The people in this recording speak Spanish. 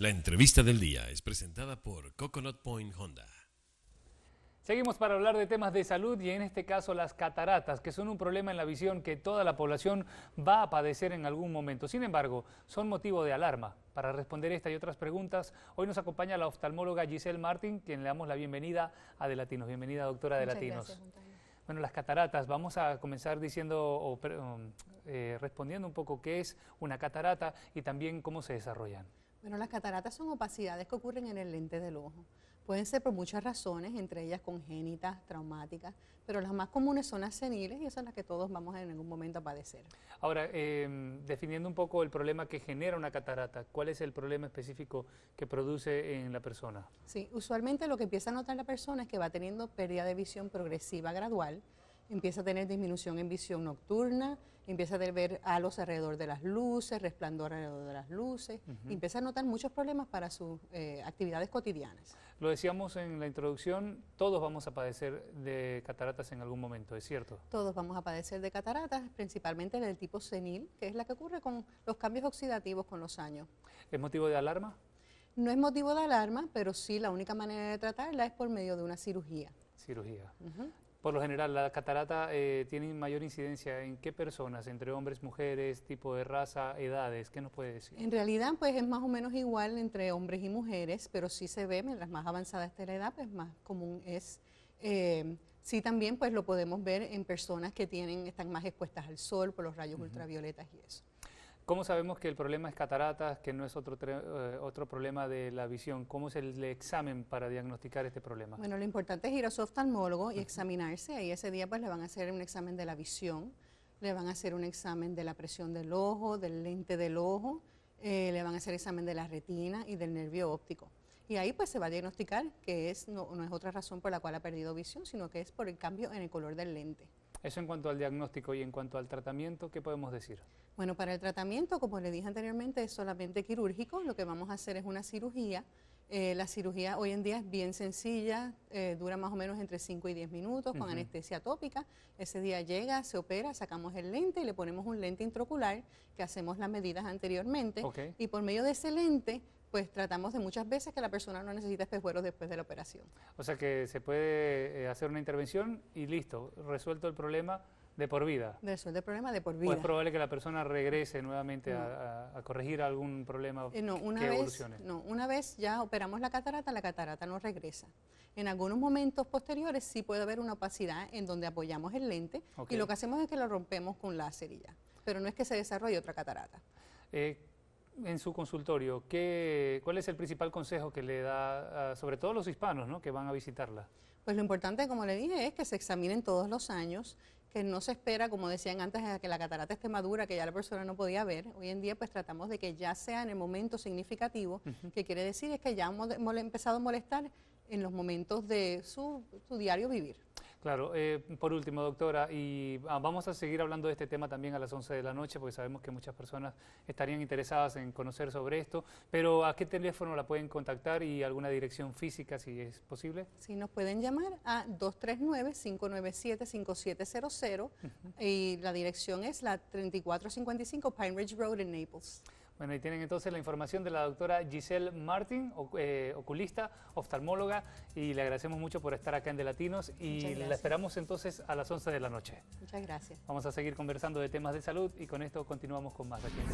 La entrevista del día es presentada por Coconut Point Honda. Seguimos para hablar de temas de salud y en este caso las cataratas, que son un problema en la visión que toda la población va a padecer en algún momento. Sin embargo, son motivo de alarma. Para responder esta y otras preguntas, hoy nos acompaña la oftalmóloga Giselle Martin, quien le damos la bienvenida a De Latinos. Bienvenida, doctora de Latinos. bueno, las cataratas, vamos a comenzar diciendo o um, eh, respondiendo un poco qué es una catarata y también cómo se desarrollan. Bueno, las cataratas son opacidades que ocurren en el lente del ojo. Pueden ser por muchas razones, entre ellas congénitas, traumáticas, pero las más comunes son las seniles y esas son las que todos vamos en algún momento a padecer. Ahora, em, definiendo un poco el problema que genera una catarata, ¿cuál es el problema específico que produce en la persona? Sí, usualmente lo que empieza a notar la persona es que va teniendo pérdida de visión progresiva gradual, empieza a tener disminución en visión nocturna, empieza a ver halos alrededor de las luces, resplandor alrededor de las luces, empieza a notar muchos problemas para sus eh, actividades cotidianas. Lo decíamos en la introducción, todos vamos a padecer de cataratas en algún momento, ¿es cierto? Todos vamos a padecer de cataratas, principalmente del tipo senil, que es la que ocurre con los cambios oxidativos con los años. ¿Es motivo de alarma? No es motivo de alarma, pero sí la única manera de tratarla es por medio de una cirugía. Cirugía. Por lo general, la catarata eh, tiene mayor incidencia en qué personas, entre hombres, mujeres, tipo de raza, edades, ¿qué nos puede decir? En realidad, pues es más o menos igual entre hombres y mujeres, pero sí se ve, mientras más avanzada esté la edad, pues más común es. Eh, sí también pues lo podemos ver en personas que tienen, están más expuestas al sol por los rayos ultravioletas y eso. ¿Cómo sabemos que el problema es cataratas, que no es otro, eh, otro problema de la visión? ¿Cómo es el examen para diagnosticar este problema? Bueno, lo importante es ir a su oftalmólogo y examinarse. Ahí ese día pues le van a hacer un examen de la visión, le van a hacer un examen de la presión del ojo, del lente del ojo, eh, le van a hacer examen de la retina y del nervio óptico. Y ahí pues se va a diagnosticar que es, no es otra razón por la cual ha perdido visión, sino que es por el cambio en el color del lente. Eso en cuanto al diagnóstico y en cuanto al tratamiento, ¿qué podemos decir? Bueno, para el tratamiento, como le dije anteriormente, es solamente quirúrgico. Lo que vamos a hacer es una cirugía. Eh, la cirugía hoy en día es bien sencilla, eh, dura más o menos entre 5 y 10 minutos con anestesia tópica. Ese día llega, se opera, sacamos el lente y le ponemos un lente intraocular que hacemos las medidas anteriormente. Y por medio de ese lente pues tratamos de muchas veces que la persona no necesita espejuelos después de la operación. O sea que se puede eh, hacer una intervención y listo, resuelto el problema de por vida. Resuelto el problema de por vida. Pues probable que la persona regrese nuevamente a, corregir algún problema eh, una que evolucione? No, una vez ya operamos la catarata, la catarata no regresa. En algunos momentos posteriores sí puede haber una opacidad en donde apoyamos el lente y lo que hacemos es que lo rompemos con la cerilla, Pero no es que se desarrolle otra catarata. Eh, en su consultorio, ¿cuál es el principal consejo que le da, sobre todo los hispanos ¿no? que van a visitarla? Pues lo importante, como le dije, es que se examinen todos los años, que no se espera, como decían antes, a que la catarata esté madura, que ya la persona no podía ver. Hoy en día pues tratamos de que ya sea en el momento significativo, que quiere decir es que ya hemos empezado a molestar en los momentos de su diario vivir. Claro, eh, por último, doctora, y ah, vamos a seguir hablando de este tema también a las 11 de la noche, porque sabemos que muchas personas estarían interesadas en conocer sobre esto, pero ¿a qué teléfono la pueden contactar y alguna dirección física, si es posible? Sí, nos pueden llamar a 239-597-5700 y la dirección es la 3455 Pine Ridge Road en Naples. Bueno, ahí tienen entonces la información de la doctora Giselle Martin, eh, oculista, oftalmóloga, y le agradecemos mucho por estar acá en De Latinos y la esperamos entonces a las 11 de la noche. Muchas gracias. Vamos a seguir conversando de temas de salud y con esto continuamos con más aquí.